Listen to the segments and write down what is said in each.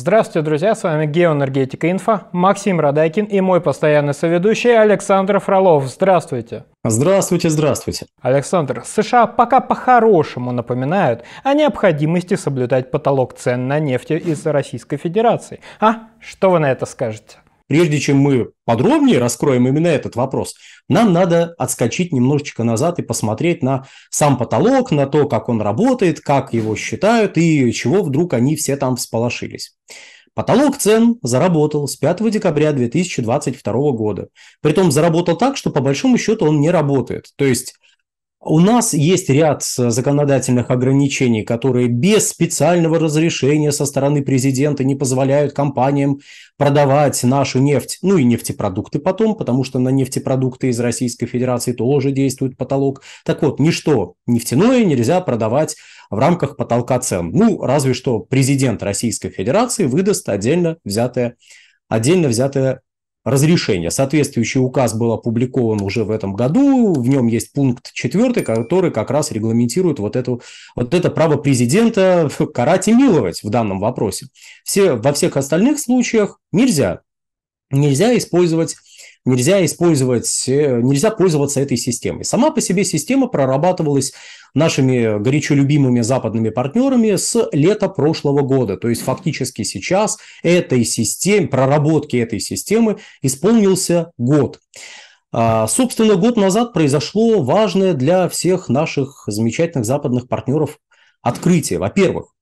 Здравствуйте, друзья, с вами Геоэнергетика Инфа, Максим Радайкин и мой постоянный соведущий Александр Фролов. Здравствуйте. Здравствуйте, здравствуйте. Александр, США пока по-хорошему напоминают о необходимости соблюдать потолок цен на нефть из Российской Федерации. А что вы на это скажете? прежде чем мы подробнее раскроем именно этот вопрос, нам надо отскочить немножечко назад и посмотреть на сам потолок, на то, как он работает, как его считают и чего вдруг они все там всполошились. Потолок цен заработал с 5 декабря 2022 года. Притом заработал так, что по большому счету он не работает. То есть у нас есть ряд законодательных ограничений, которые без специального разрешения со стороны президента не позволяют компаниям продавать нашу нефть, ну и нефтепродукты потом, потому что на нефтепродукты из Российской Федерации тоже действует потолок. Так вот, ничто нефтяное нельзя продавать в рамках потолка цен. Ну, разве что президент Российской Федерации выдаст отдельно взятое, отдельно взятое разрешения. Соответствующий указ был опубликован уже в этом году. В нем есть пункт 4, который как раз регламентирует вот, эту, вот это право президента карать и миловать в данном вопросе. Все, во всех остальных случаях нельзя. Нельзя использовать нельзя использовать, э, нельзя пользоваться этой системой. Сама по себе система прорабатывалась нашими горячо любимыми западными партнерами с лета прошлого года. То есть фактически сейчас этой системе, проработки этой системы исполнился год. А, собственно, год назад произошло важное для всех наших замечательных западных партнеров открытие. Во-первых,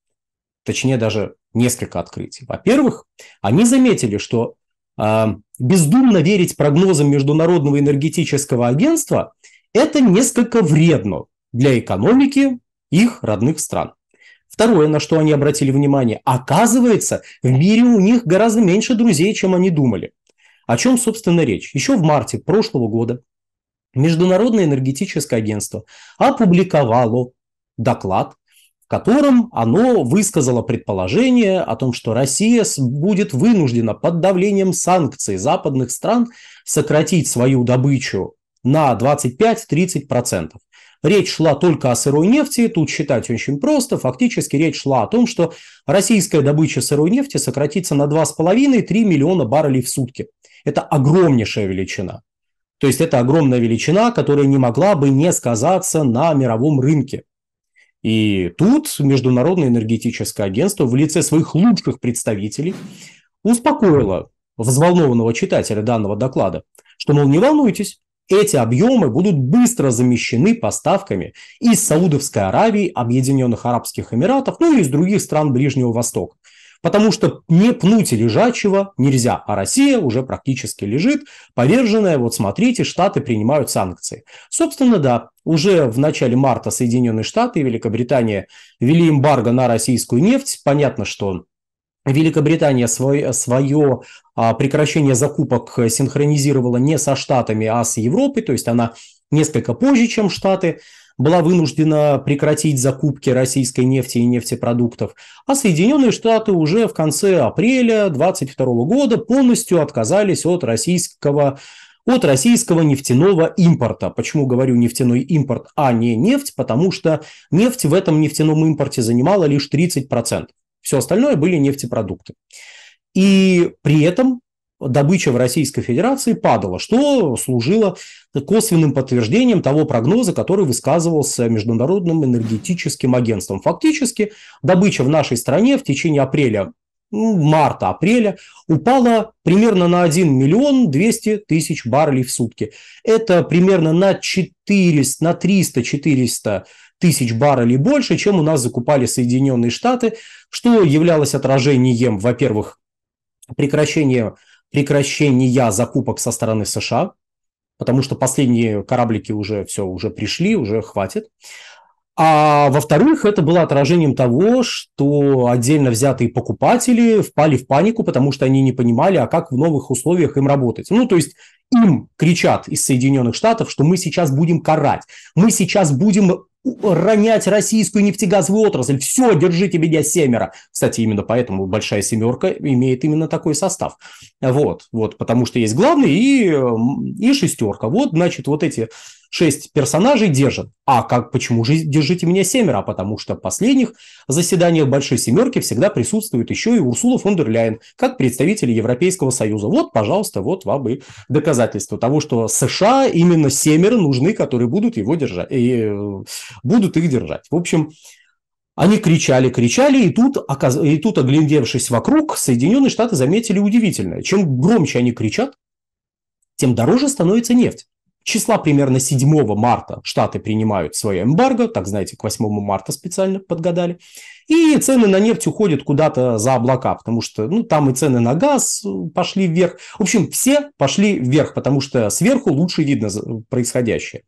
точнее даже несколько открытий. Во-первых, они заметили, что а, бездумно верить прогнозам Международного энергетического агентства, это несколько вредно для экономики их родных стран. Второе, на что они обратили внимание, оказывается, в мире у них гораздо меньше друзей, чем они думали. О чем, собственно, речь? Еще в марте прошлого года Международное энергетическое агентство опубликовало доклад котором оно высказало предположение о том, что Россия будет вынуждена под давлением санкций западных стран сократить свою добычу на 25-30%. Речь шла только о сырой нефти, тут считать очень просто. Фактически речь шла о том, что российская добыча сырой нефти сократится на 2,5-3 миллиона баррелей в сутки. Это огромнейшая величина. То есть это огромная величина, которая не могла бы не сказаться на мировом рынке. И тут Международное энергетическое агентство в лице своих лучших представителей успокоило взволнованного читателя данного доклада, что, мол, не волнуйтесь, эти объемы будут быстро замещены поставками из Саудовской Аравии, Объединенных Арабских Эмиратов, ну и из других стран Ближнего Востока. Потому что не пнуть лежачего нельзя, а Россия уже практически лежит, поверженная, вот смотрите, Штаты принимают санкции. Собственно, да, уже в начале марта Соединенные Штаты и Великобритания ввели эмбарго на российскую нефть. Понятно, что Великобритания свой, свое а, прекращение закупок синхронизировала не со Штатами, а с Европой, то есть она несколько позже, чем Штаты была вынуждена прекратить закупки российской нефти и нефтепродуктов, а Соединенные Штаты уже в конце апреля 2022 года полностью отказались от российского от российского нефтяного импорта. Почему говорю нефтяной импорт, а не нефть? Потому что нефть в этом нефтяном импорте занимала лишь 30%. Все остальное были нефтепродукты. И при этом добыча в Российской Федерации падала, что служило косвенным подтверждением того прогноза, который высказывался Международным энергетическим агентством. Фактически добыча в нашей стране в течение апреля ну, марта-апреля упала примерно на 1 миллион 200 тысяч баррелей в сутки. Это примерно на 400, на 300-400 тысяч баррелей больше, чем у нас закупали Соединенные Штаты, что являлось отражением, во-первых, прекращения прекращения закупок со стороны США, потому что последние кораблики уже все, уже пришли, уже хватит. А во-вторых, это было отражением того, что отдельно взятые покупатели впали в панику, потому что они не понимали, а как в новых условиях им работать. Ну, то есть им кричат из Соединенных Штатов, что мы сейчас будем карать, мы сейчас будем ронять российскую нефтегазовую отрасль. Все, держите меня семеро. Кстати, именно поэтому большая семерка имеет именно такой состав. Вот, вот, потому что есть главный и, и шестерка. Вот, значит, вот эти шесть персонажей держат. А как, почему же держите меня семеро? А потому что в последних заседаниях Большой Семерки всегда присутствует еще и Урсула фон дер Ляйен, как представители Европейского Союза. Вот, пожалуйста, вот вам и доказательство того, что США именно семеро нужны, которые будут его держать, и, э, будут их держать. В общем, они кричали, кричали, и тут, оказ... и тут, оглядевшись вокруг, Соединенные Штаты заметили удивительное. Чем громче они кричат, тем дороже становится нефть числа примерно 7 марта Штаты принимают свое эмбарго, так знаете, к 8 марта специально подгадали, и цены на нефть уходят куда-то за облака, потому что ну, там и цены на газ э, пошли вверх. В общем, все пошли вверх, потому что сверху лучше видно э, происходящее.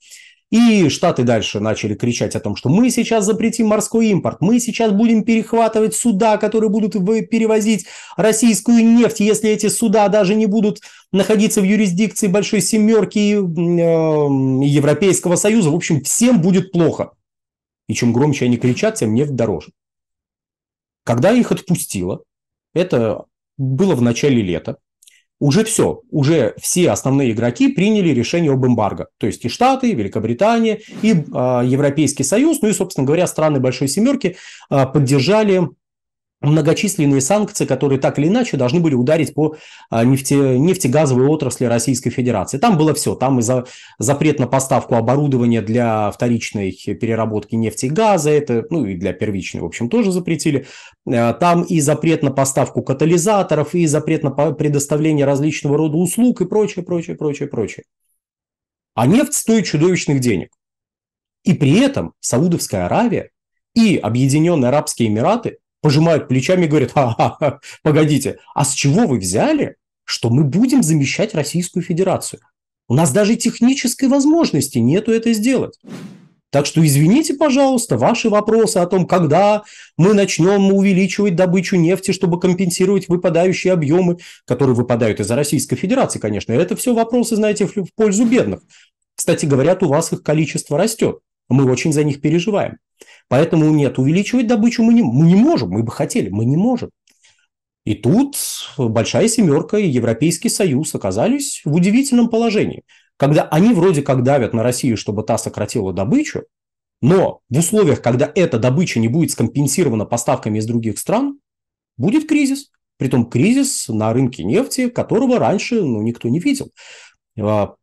И Штаты дальше начали кричать о том, что мы сейчас запретим морской импорт, мы сейчас будем перехватывать суда, которые будут перевозить российскую нефть, если эти суда даже не будут находиться в юрисдикции Большой Семерки э, Европейского Союза. В общем, всем будет плохо. И чем громче они кричат, тем нефть дороже. Когда их отпустило, это было в начале лета, уже все, уже все основные игроки приняли решение об эмбарго. То есть и Штаты, и Великобритания, и э, Европейский Союз, ну и, собственно говоря, страны Большой Семерки э, поддержали многочисленные санкции, которые так или иначе должны были ударить по а, нефте, нефтегазовой отрасли Российской Федерации. Там было все. Там и за, запрет на поставку оборудования для вторичной переработки нефти и газа, это, ну и для первичной, в общем, тоже запретили. А, там и запрет на поставку катализаторов, и запрет на предоставление различного рода услуг и прочее, прочее, прочее, прочее. А нефть стоит чудовищных денег. И при этом Саудовская Аравия и Объединенные Арабские Эмираты – пожимают плечами и говорят, ха-ха-ха, погодите, а с чего вы взяли, что мы будем замещать Российскую Федерацию? У нас даже технической возможности нету это сделать. Так что извините, пожалуйста, ваши вопросы о том, когда мы начнем увеличивать добычу нефти, чтобы компенсировать выпадающие объемы, которые выпадают из-за Российской Федерации, конечно. Это все вопросы, знаете, в пользу бедных. Кстати говорят, у вас их количество растет. Мы очень за них переживаем. Поэтому нет, увеличивать добычу мы не, мы не можем, мы бы хотели, мы не можем. И тут Большая Семерка и Европейский Союз оказались в удивительном положении, когда они вроде как давят на Россию, чтобы та сократила добычу, но в условиях, когда эта добыча не будет скомпенсирована поставками из других стран, будет кризис. Притом кризис на рынке нефти, которого раньше ну, никто не видел. А,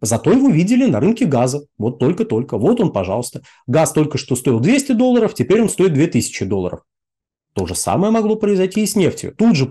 Зато его видели на рынке газа. Вот только-только. Вот он, пожалуйста. Газ только что стоил 200 долларов, теперь он стоит 2000 долларов. То же самое могло произойти и с нефтью. Тут же,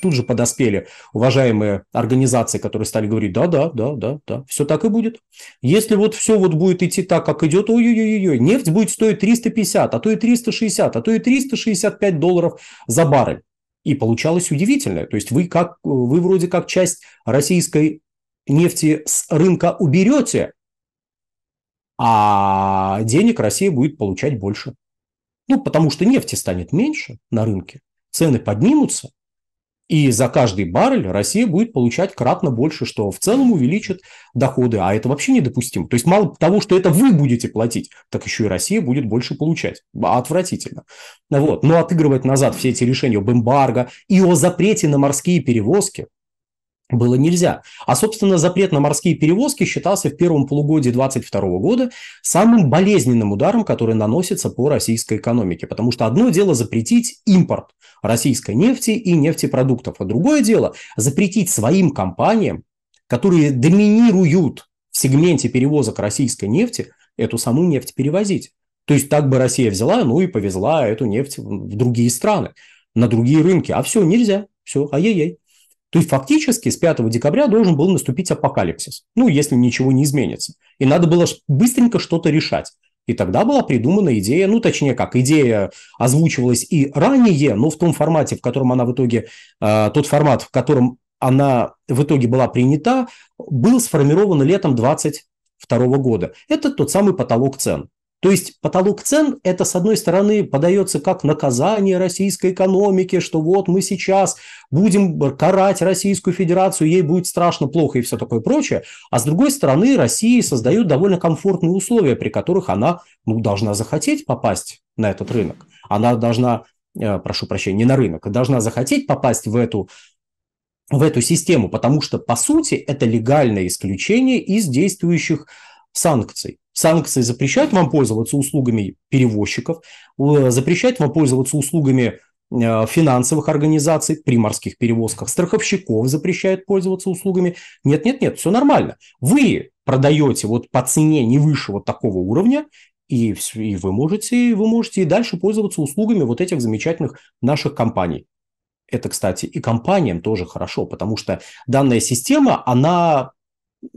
тут же подоспели уважаемые организации, которые стали говорить, да, да, да, да, да, все так и будет. Если вот все вот будет идти так, как идет, ой-ой-ой, нефть будет стоить 350, а то и 360, а то и 365 долларов за баррель. И получалось удивительное. То есть вы, как, вы вроде как часть российской нефти с рынка уберете, а денег Россия будет получать больше. Ну, потому что нефти станет меньше на рынке, цены поднимутся, и за каждый баррель Россия будет получать кратно больше, что в целом увеличит доходы, а это вообще недопустимо. То есть мало того, что это вы будете платить, так еще и Россия будет больше получать. Отвратительно. Вот. Но отыгрывать назад все эти решения об эмбарго и о запрете на морские перевозки, было нельзя. А, собственно, запрет на морские перевозки считался в первом полугодии 2022 года самым болезненным ударом, который наносится по российской экономике. Потому что одно дело запретить импорт российской нефти и нефтепродуктов, а другое дело запретить своим компаниям, которые доминируют в сегменте перевозок российской нефти, эту самую нефть перевозить. То есть так бы Россия взяла, ну и повезла эту нефть в другие страны, на другие рынки. А все, нельзя. Все, ай-яй-яй. То есть фактически с 5 декабря должен был наступить апокалипсис, ну, если ничего не изменится. И надо было быстренько что-то решать. И тогда была придумана идея, ну, точнее как, идея озвучивалась и ранее, но в том формате, в котором она в итоге, э, тот формат, в котором она в итоге была принята, был сформирован летом 22 года. Это тот самый потолок цен. То есть потолок цен – это, с одной стороны, подается как наказание российской экономике, что вот мы сейчас будем карать Российскую Федерацию, ей будет страшно плохо и все такое прочее. А с другой стороны, России создают довольно комфортные условия, при которых она ну, должна захотеть попасть на этот рынок. Она должна, э, прошу прощения, не на рынок, а должна захотеть попасть в эту в эту систему, потому что, по сути, это легальное исключение из действующих санкций. Санкции запрещают вам пользоваться услугами перевозчиков, э, запрещают вам пользоваться услугами э, финансовых организаций при морских перевозках, страховщиков запрещают пользоваться услугами. Нет, нет, нет, все нормально. Вы продаете вот по цене не выше вот такого уровня, и, и вы можете, и вы можете и дальше пользоваться услугами вот этих замечательных наших компаний. Это, кстати, и компаниям тоже хорошо, потому что данная система, она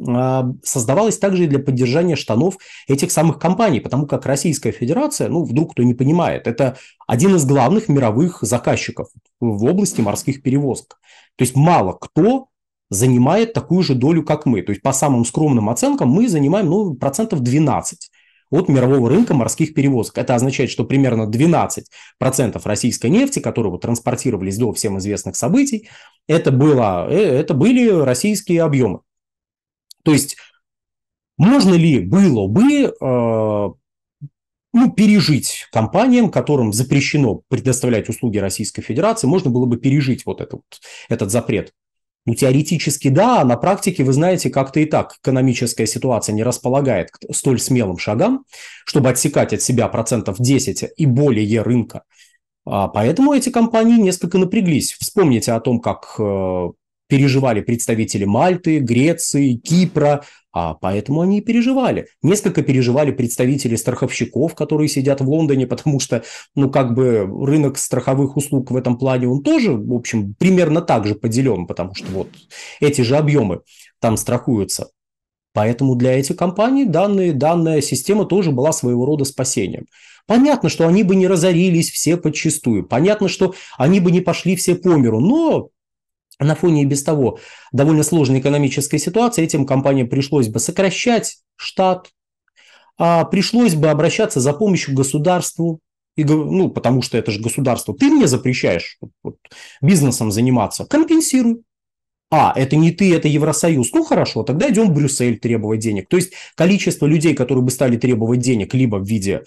а, создавалась также и для поддержания штанов этих самых компаний, потому как Российская Федерация, ну, вдруг кто не понимает, это один из главных мировых заказчиков в области морских перевозок. То есть мало кто занимает такую же долю, как мы. То есть по самым скромным оценкам мы занимаем ну, процентов 12 от мирового рынка морских перевозок. Это означает, что примерно 12% российской нефти, которую транспортировались до всем известных событий, это, было, э, это были российские объемы. То есть можно ли было бы э, ну, пережить компаниям, которым запрещено предоставлять услуги Российской Федерации, можно было бы пережить вот этот, этот запрет? Ну, теоретически да, а на практике, вы знаете, как-то и так экономическая ситуация не располагает к столь смелым шагам, чтобы отсекать от себя процентов 10 и более рынка. А поэтому эти компании несколько напряглись. Вспомните о том, как э, переживали представители Мальты, Греции, Кипра, а поэтому они и переживали. Несколько переживали представители страховщиков, которые сидят в Лондоне, потому что, ну, как бы рынок страховых услуг в этом плане, он тоже, в общем, примерно так же поделен, потому что вот эти же объемы там страхуются. Поэтому для этих компаний данные, данная система тоже была своего рода спасением. Понятно, что они бы не разорились все подчистую. Понятно, что они бы не пошли все по миру. Но на фоне и без того довольно сложной экономической ситуации этим компаниям пришлось бы сокращать штат, а пришлось бы обращаться за помощью к государству, и, ну, потому что это же государство. Ты мне запрещаешь вот, бизнесом заниматься, компенсируй. А, это не ты, это Евросоюз. Ну хорошо, тогда идем в Брюссель требовать денег. То есть количество людей, которые бы стали требовать денег либо в виде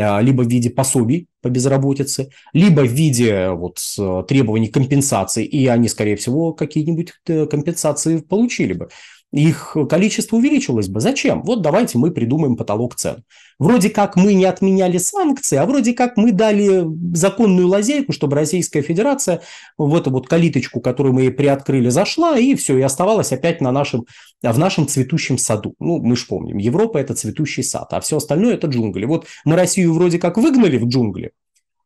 а, либо в виде пособий по безработице, либо в виде вот, требований компенсации, и они, скорее всего, какие-нибудь э, компенсации получили бы их количество увеличилось бы. Зачем? Вот давайте мы придумаем потолок цен. Вроде как мы не отменяли санкции, а вроде как мы дали законную лазейку, чтобы Российская Федерация в эту вот калиточку, которую мы ей приоткрыли, зашла, и все, и оставалась опять на нашем, в нашем цветущем саду. Ну, мы же помним, Европа – это цветущий сад, а все остальное – это джунгли. Вот мы Россию вроде как выгнали в джунгли,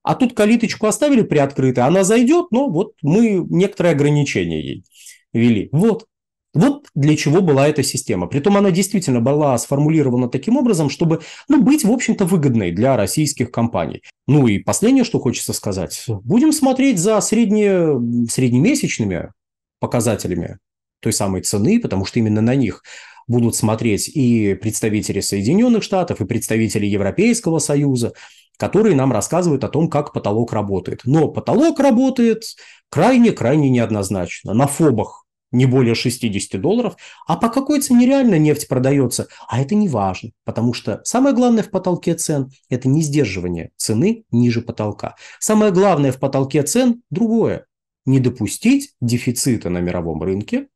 а тут калиточку оставили приоткрытой, она зайдет, но вот мы некоторые ограничения ей вели. Вот, вот для чего была эта система. Притом она действительно была сформулирована таким образом, чтобы ну, быть, в общем-то, выгодной для российских компаний. Ну и последнее, что хочется сказать. Будем смотреть за средне, среднемесячными показателями той самой цены, потому что именно на них будут смотреть и представители Соединенных Штатов, и представители Европейского Союза, которые нам рассказывают о том, как потолок работает. Но потолок работает крайне-крайне неоднозначно. На фобах не более 60 долларов, а по какой цене реально нефть продается, а это не важно, потому что самое главное в потолке цен – это не сдерживание цены ниже потолка. Самое главное в потолке цен – другое – не допустить дефицита на мировом рынке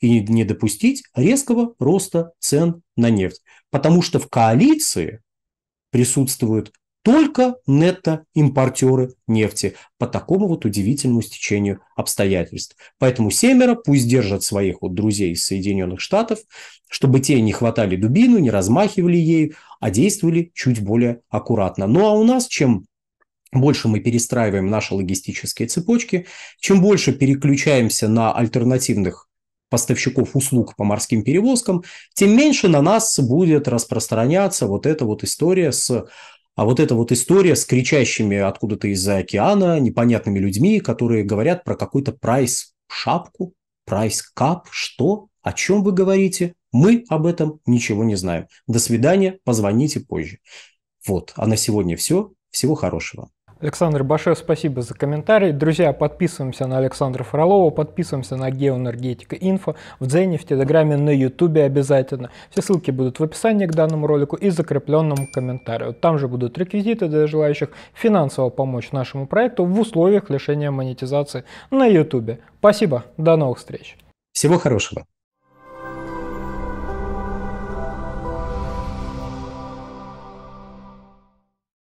и не допустить резкого роста цен на нефть, потому что в коалиции присутствуют только нетто-импортеры нефти по такому вот удивительному стечению обстоятельств. Поэтому Семеро пусть держат своих вот друзей из Соединенных Штатов, чтобы те не хватали дубину, не размахивали ею, а действовали чуть более аккуратно. Ну а у нас чем больше мы перестраиваем наши логистические цепочки, чем больше переключаемся на альтернативных поставщиков услуг по морским перевозкам, тем меньше на нас будет распространяться вот эта вот история с а вот эта вот история с кричащими откуда-то из-за океана непонятными людьми, которые говорят про какой-то прайс-шапку, прайс-кап, что, о чем вы говорите, мы об этом ничего не знаем. До свидания, позвоните позже. Вот, а на сегодня все. Всего хорошего. Александр Баше, спасибо за комментарий. Друзья, подписываемся на Александра Фролова, подписываемся на Геоэнергетика Инфо, в Дзене, в Телеграме, на Ютубе обязательно. Все ссылки будут в описании к данному ролику и закрепленному комментарию. Там же будут реквизиты для желающих финансово помочь нашему проекту в условиях лишения монетизации на Ютубе. Спасибо, до новых встреч. Всего хорошего.